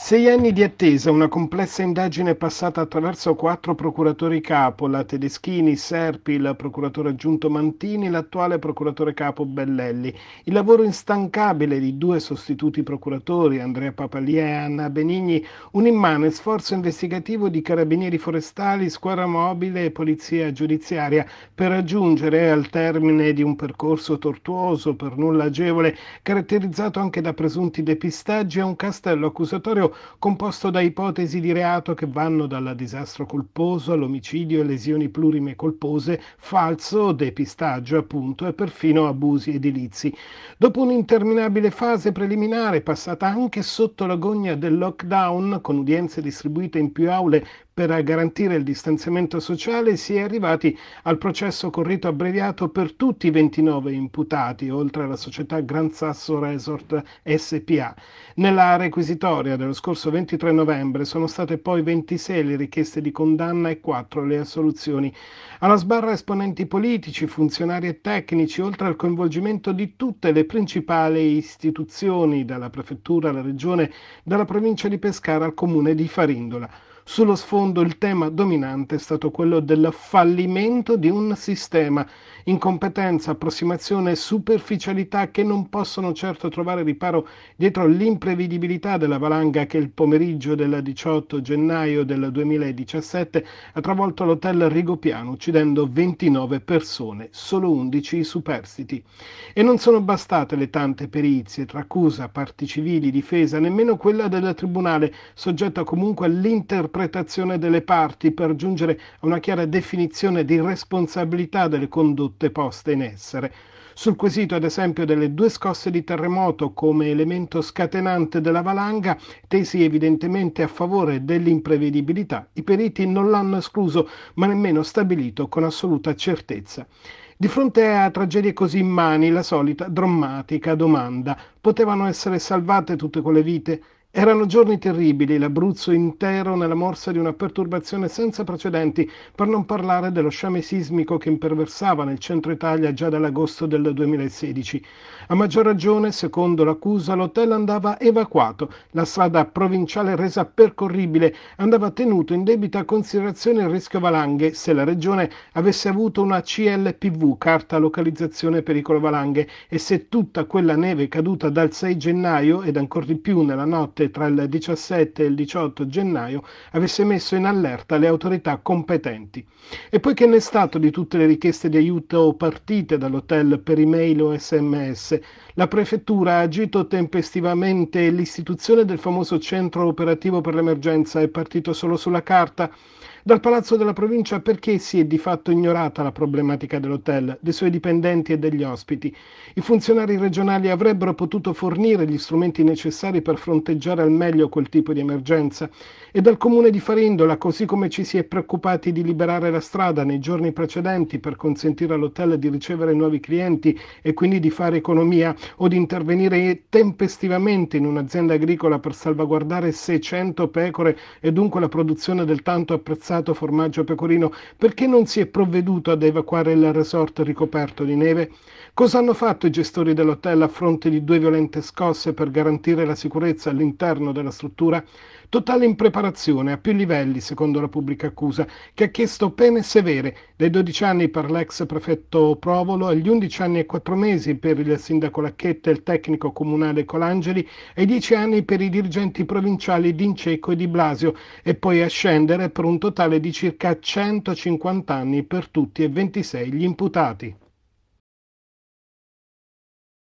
Sei anni di attesa, una complessa indagine passata attraverso quattro procuratori capo, la Tedeschini, Serpi, il procuratore aggiunto Mantini, l'attuale procuratore capo Bellelli. Il lavoro instancabile di due sostituti procuratori, Andrea Papalia e Anna Benigni, un immane sforzo investigativo di carabinieri forestali, squadra mobile e polizia giudiziaria per raggiungere al termine di un percorso tortuoso, per nulla agevole, caratterizzato anche da presunti depistaggi, a un castello accusatorio composto da ipotesi di reato che vanno dal disastro colposo all'omicidio e lesioni plurime colpose, falso, depistaggio appunto e perfino abusi edilizi. Dopo un'interminabile fase preliminare passata anche sotto la gogna del lockdown, con udienze distribuite in più aule per garantire il distanziamento sociale si è arrivati al processo corrito abbreviato per tutti i 29 imputati, oltre alla società Gran Sasso Resort SPA. Nella requisitoria dello scorso 23 novembre sono state poi 26 le richieste di condanna e 4 le assoluzioni. Alla sbarra esponenti politici, funzionari e tecnici, oltre al coinvolgimento di tutte le principali istituzioni, dalla prefettura alla regione, dalla provincia di Pescara al comune di Farindola. Sullo sfondo il tema dominante è stato quello del fallimento di un sistema, incompetenza, approssimazione e superficialità che non possono certo trovare riparo dietro l'imprevedibilità della valanga che il pomeriggio del 18 gennaio del 2017 ha travolto l'hotel Rigopiano uccidendo 29 persone, solo 11 superstiti. E non sono bastate le tante perizie tra accusa, parti civili, difesa, nemmeno quella del tribunale, soggetta comunque all'interpretazione interpretazione delle parti per giungere a una chiara definizione di responsabilità delle condotte poste in essere. Sul quesito, ad esempio, delle due scosse di terremoto come elemento scatenante della valanga, tesi evidentemente a favore dell'imprevedibilità, i periti non l'hanno escluso, ma nemmeno stabilito con assoluta certezza. Di fronte a tragedie così immani, la solita drammatica domanda: potevano essere salvate tutte quelle vite? Erano giorni terribili, l'Abruzzo intero nella morsa di una perturbazione senza precedenti, per non parlare dello sciame sismico che imperversava nel centro Italia già dall'agosto del 2016. A maggior ragione, secondo l'accusa, l'hotel andava evacuato, la strada provinciale resa percorribile, andava tenuto in debita considerazione il rischio valanghe se la regione avesse avuto una CLPV, carta localizzazione pericolo valanghe, e se tutta quella neve caduta dal 6 gennaio ed ancora di più nella notte notte tra il 17 e il 18 gennaio avesse messo in allerta le autorità competenti. E poi che ne è stato di tutte le richieste di aiuto partite dall'hotel per email o sms? La prefettura ha agito tempestivamente e l'istituzione del famoso centro operativo per l'emergenza è partito solo sulla carta? Dal Palazzo della Provincia perché si è di fatto ignorata la problematica dell'hotel, dei suoi dipendenti e degli ospiti? I funzionari regionali avrebbero potuto fornire gli strumenti necessari per fronteggiare al meglio quel tipo di emergenza e dal Comune di Farindola, così come ci si è preoccupati di liberare la strada nei giorni precedenti per consentire all'hotel di ricevere nuovi clienti e quindi di fare economia o di intervenire tempestivamente in un'azienda agricola per salvaguardare 600 pecore e dunque la produzione del tanto apprezzato portato formaggio pecorino? Perché non si è provveduto ad evacuare il resort ricoperto di neve? Cosa hanno fatto i gestori dell'hotel a fronte di due violente scosse per garantire la sicurezza all'interno della struttura? Totale impreparazione a più livelli, secondo la pubblica accusa, che ha chiesto pene severe, dai 12 anni per l'ex prefetto Provolo agli 11 anni e 4 mesi per il sindaco Lacchetta e il tecnico comunale Colangeli, ai 10 anni per i dirigenti provinciali Dinceco e Di Blasio, e poi a scendere per un totale di circa 150 anni per tutti e 26 gli imputati.